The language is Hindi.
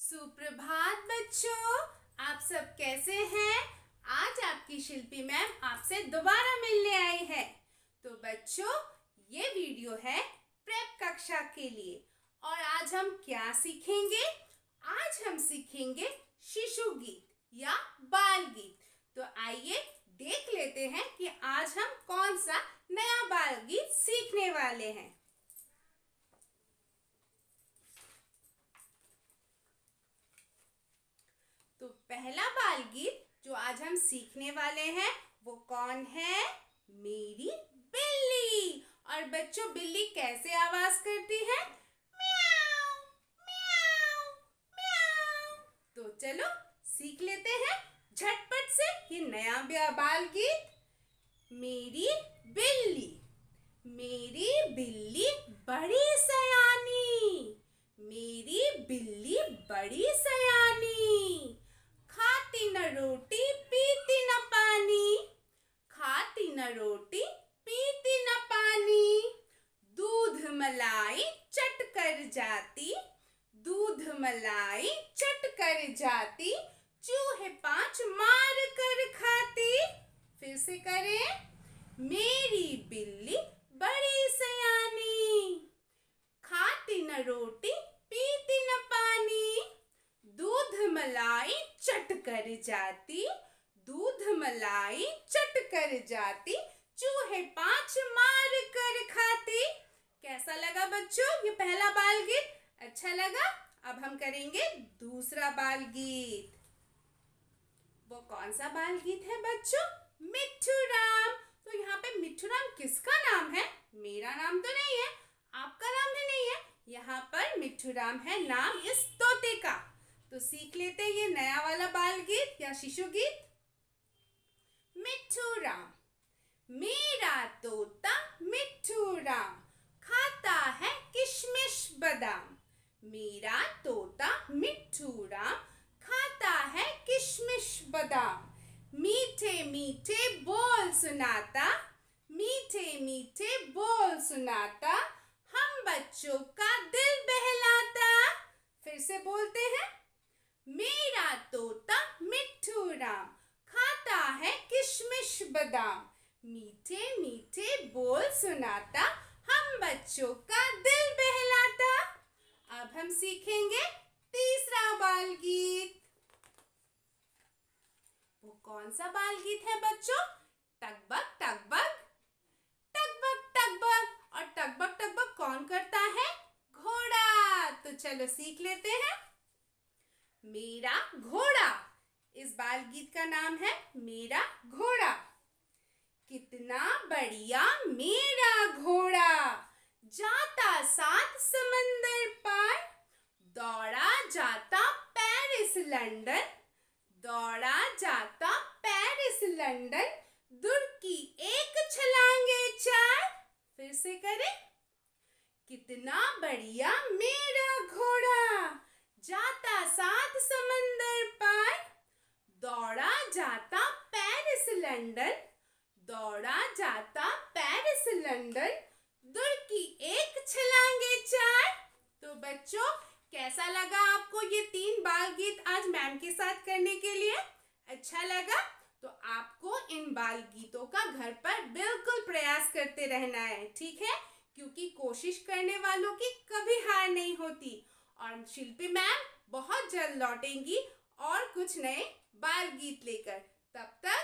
सुप्रभात बच्चों आप सब कैसे हैं आज आपकी शिल्पी मैम आपसे दोबारा मिलने आई है तो बच्चों ये वीडियो है प्रेप कक्षा के लिए और आज हम क्या सीखेंगे आज हम सीखेंगे शिशु गीत या बाल गीत तो आइए देख लेते हैं कि आज हम कौन सा नया बाल गीत सीखने वाले हैं तो पहला बाल गीत जो आज हम सीखने वाले हैं वो कौन है मेरी बिल्ली और बच्चों बिल्ली कैसे आवाज करती है तो चलो सीख लेते हैं झटपट से ये नया बाल गीत मेरी बिल्ली मेरी बिल्ली बड़ी सयानी मेरी बिल्ली बड़ी सयानी रोटी पीती न पानी खाती न रोटी पीती न पानी दूध मलाई चट कर जाती दूध मलाई चट कर जाती चूहे पांच मार कर खाती फिर से करें मेरी बिल्ली बड़ी सयानी खाती न रोटी चट कर जाती दूध मलाई चट कर जाती चूहे पांच मार कर खाती कैसा लगा बच्चों ये पहला बाल गीत अच्छा लगा अब हम करेंगे दूसरा बाल गीत वो कौन सा बाल गीत है बच्चों मिठू राम तो यहाँ पे मिठू राम किसका नाम है मेरा नाम तो नहीं है आपका नाम भी नहीं है यहाँ पर मिठू राम है नाम इस तो सीख लेते हैं ये नया वाला बाल गीत या शिशु गीत मिठू राम मेरा तोता मिठू राम खाता है किशमिश बादाम मेरा तोता मिठू राम खाता है किशमिश बादाम मीठे मीठे बोल सुनाता मीठे मीठे बोल सुनाता हम बच्चों का दिल किशमिश बदाम मीठे मीठे बोल सुनाता हम बच्चों का दिल बहलाता अब हम सीखेंगे तीसरा बाल गीत वो कौन सा बाल गीत है बच्चों टकबक टकबक टकबक टकबक और टकबक टकबक कौन करता है घोड़ा तो चलो सीख लेते हैं मेरा घोड़ा इस बाल गीत का नाम है मेरा घोड़ा कितना बढ़िया मेरा घोड़ा जाता सात समंदर पार दौड़ा जाता पेरिस लंदन दौड़ा जाता पेरिस लंदन दूर की एक छलांगे चार फिर से करें कितना बढ़िया मेरा घोड़ा जाता सात समंदर पार जाता पेरिस लंदन दौड़ा जाता पेरिस लंदन दूर की एक छलांगे चार तो बच्चों कैसा लगा आपको ये तीन बाल गीत आज मैम के साथ करने के लिए अच्छा लगा तो आपको इन बाल गीतों का घर पर बिल्कुल प्रयास करते रहना है ठीक है क्योंकि कोशिश करने वालों की कभी हार नहीं होती और शिल्पी मैम बहुत जल्द लौटेंगी और कुछ नए बाल गीत लेकर तब तक